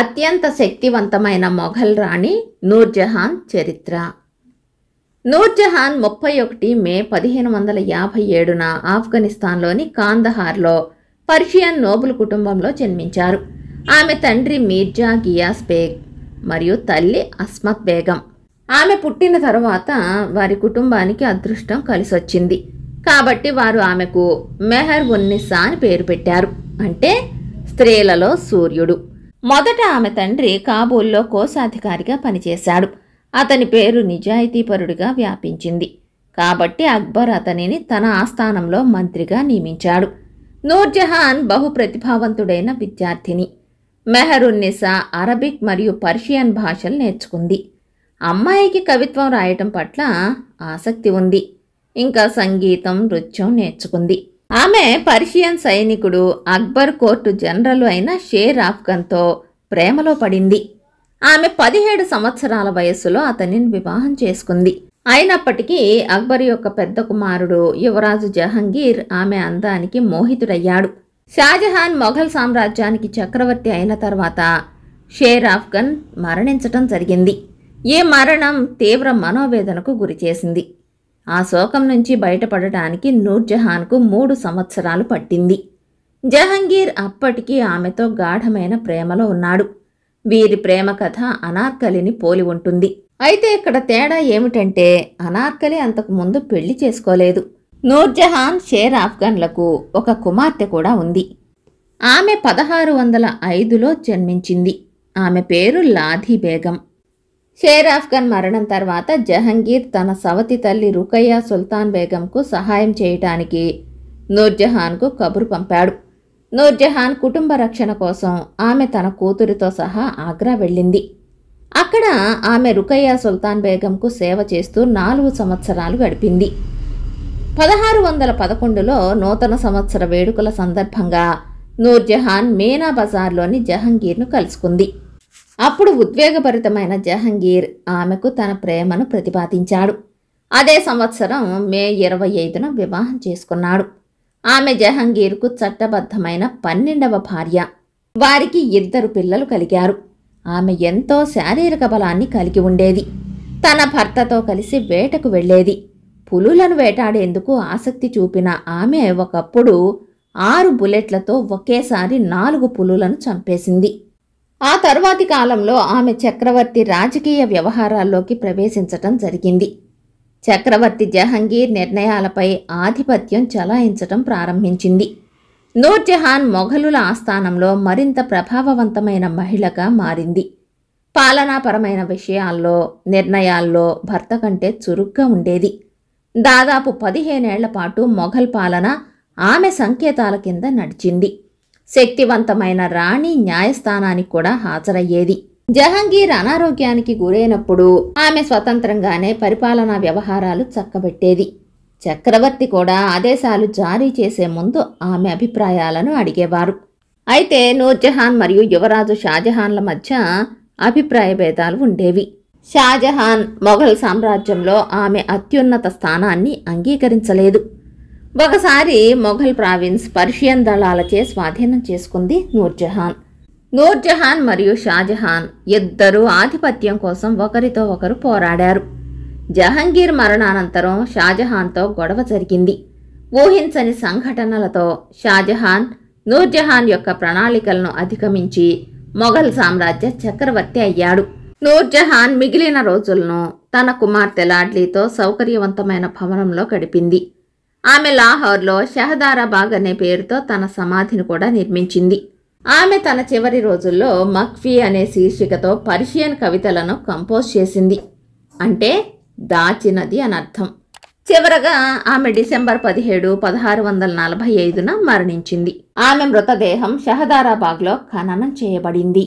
అత్యంత శక్తివంతమైన మొఘల్ రాణి నూర్జహాన్ చరిత్ర నూర్జహాన్ ముప్పై ఒకటి మే పదిహేను వందల యాభై ఏడున ఆఫ్ఘనిస్తాన్లోని కాందహార్లో పర్షియన్ నోబుల్ కుటుంబంలో జన్మించారు ఆమె తండ్రి మీర్జా గియాస్ బేగ్ మరియు తల్లి అస్మత్ బేగం ఆమె పుట్టిన తర్వాత వారి కుటుంబానికి అదృష్టం కలిసొచ్చింది కాబట్టి వారు ఆమెకు మెహర్ ఉన్నిసా అని పేరు పెట్టారు అంటే స్త్రీలలో సూర్యుడు మొదట ఆమె తండ్రి కాబూల్లో కోశాధికారిగా పనిచేశాడు అతని పేరు నిజాయితీపరుడిగా వ్యాపించింది కాబట్టి అక్బర్ అతనిని తన ఆస్థానంలో మంత్రిగా నియమించాడు నూర్జహాన్ బహుప్రతిభావంతుడైన విద్యార్థిని మెహరున్నిసా అరబిక్ మరియు పర్షియన్ భాషలు నేర్చుకుంది అమ్మాయికి కవిత్వం రాయటం పట్ల ఆసక్తి ఉంది ఇంకా సంగీతం నృత్యం నేర్చుకుంది ఆమె పర్షియన్ సైనికుడు అక్బర్ కోర్టు జనరల్ అయిన షేర్ ఆఫ్ఘన్తో ప్రేమలో పడింది ఆమె పదిహేడు సంవత్సరాల వయస్సులో అతనిని వివాహం చేసుకుంది అయినప్పటికీ అక్బర్ యొక్క పెద్ద కుమారుడు యువరాజు జహంగీర్ ఆమె అందానికి మోహితుడయ్యాడు షాజహాన్ మొఘల్ సామ్రాజ్యానికి చక్రవర్తి అయిన తర్వాత షేర్ ఆఫ్ఘన్ మరణించటం జరిగింది ఈ మరణం తీవ్ర మనోవేదనకు గురిచేసింది ఆ శోకం నుంచి బయటపడటానికి నూర్జహాన్కు మూడు సంవత్సరాలు పట్టింది జహంగీర్ అప్పటికీ ఆమెతో గాఢమైన ప్రేమలో ఉన్నాడు వీరి ప్రేమ కథ అనార్కలిని పోలి ఉంటుంది అయితే ఇక్కడ తేడా ఏమిటంటే అనార్కలి అంతకు ముందు పెళ్లి చేసుకోలేదు నూర్జహాన్ షేర్ ఆఫ్ఘన్లకు ఒక కుమార్తె కూడా ఉంది ఆమె పదహారు వందల ఐదులో జన్మించింది ఆమె పేరు లాధీ బేగం షేర్ ఆఫ్ఘన్ మరణం తర్వాత జహంగీర్ తన సవతి తల్లి రుకయ్య సుల్తాన్ బేగంకు సహాయం చేయటానికి నూర్జహాన్కు కబురు పంపాడు నూర్జహాన్ కుటుంబ రక్షణ కోసం ఆమె తన కూతురితో సహా ఆగ్రా వెళ్ళింది అక్కడ ఆమె రుకయ్య సుల్తాన్ బేగంకు సేవ చేస్తూ నాలుగు సంవత్సరాలు గడిపింది పదహారు వందల పదకొండులో నూతన సంవత్సర వేడుకల సందర్భంగా నూర్జహాన్ మీనా బజార్లోని జహంగీర్ను కలుసుకుంది అప్పుడు ఉద్వేగభరితమైన జహంగీర్ ఆమెకు తన ప్రేమను ప్రతిపాదించాడు అదే సంవత్సరం మే ఇరవై ఐదున వివాహం చేసుకున్నాడు ఆమె జహంగీర్కు చట్టబద్ధమైన పన్నెండవ భార్య వారికి ఇద్దరు పిల్లలు కలిగారు ఆమె ఎంతో శారీరక బలాన్ని కలిగి ఉండేది తన భర్తతో కలిసి వేటకు వెళ్ళేది పులులను వేటాడేందుకు ఆసక్తి చూపిన ఆమె ఒకప్పుడు ఆరు బుల్లెట్లతో ఒకేసారి నాలుగు పులులను చంపేసింది ఆ తర్వాతి కాలంలో ఆమె చక్రవర్తి రాజకీయ వ్యవహారాల్లోకి ప్రవేశించటం జరిగింది చక్రవర్తి జహంగీర్ నిర్ణయాలపై ఆధిపత్యం చలాయించటం ప్రారంభించింది నూర్జహాన్ మొఘలుల ఆస్థానంలో మరింత ప్రభావవంతమైన మహిళగా మారింది పాలనాపరమైన విషయాల్లో నిర్ణయాల్లో భర్త కంటే చురుగ్గా ఉండేది దాదాపు పదిహేనేళ్ల పాటు మొఘల్ పాలన ఆమె సంకేతాల కింద నడిచింది శక్తివంతమైన రాణి న్యాయస్థానానికి కూడా హాజరయ్యేది జహంగీర్ అనారోగ్యానికి గురైనప్పుడు ఆమె స్వతంత్రంగానే పరిపాలనా వ్యవహారాలు చక్కబెట్టేది చక్రవర్తి కూడా ఆదేశాలు జారీ చేసే ముందు ఆమె అభిప్రాయాలను అడిగేవారు అయితే నూర్జహాన్ మరియు యువరాజు షాజహాన్ల మధ్య అభిప్రాయ భేదాలు ఉండేవి షాజహాన్ మొఘల్ సామ్రాజ్యంలో ఆమె అత్యున్నత స్థానాన్ని అంగీకరించలేదు ఒకసారి మొఘల్ ప్రావిన్స్ పర్షియన్ దళాలచే స్వాధీనం చేసుకుంది నూర్జహాన్ నూర్జహాన్ మరియు షాజహాన్ ఇద్దరూ ఆధిపత్యం కోసం ఒకరితో ఒకరు పోరాడారు జహంగీర్ మరణానంతరం షాజహాన్తో గొడవ జరిగింది ఊహించని సంఘటనలతో షాజహాన్ నూర్జహాన్ యొక్క ప్రణాళికలను అధిగమించి మొఘల్ సామ్రాజ్య చక్రవర్తి అయ్యాడు నూర్జహాన్ మిగిలిన రోజులను తన కుమార్తె లాడ్లీతో సౌకర్యవంతమైన భవనంలో గడిపింది ఆమె లాహోర్లో షహదారాబాగ్ అనే పేరుతో తన సమాధిని కూడా నిర్మించింది ఆమె తన చివరి రోజుల్లో మక్ఫీ అనే శీర్షికతో పర్షియన్ కవితలను కంపోజ్ చేసింది అంటే దాచినది అని అర్థం చివరగా ఆమె డిసెంబర్ పదిహేడు పదహారు వందల నలభై ఐదున మరణించింది ఆమె మృతదేహం షహదారాబాగ్లో ఖననం చేయబడింది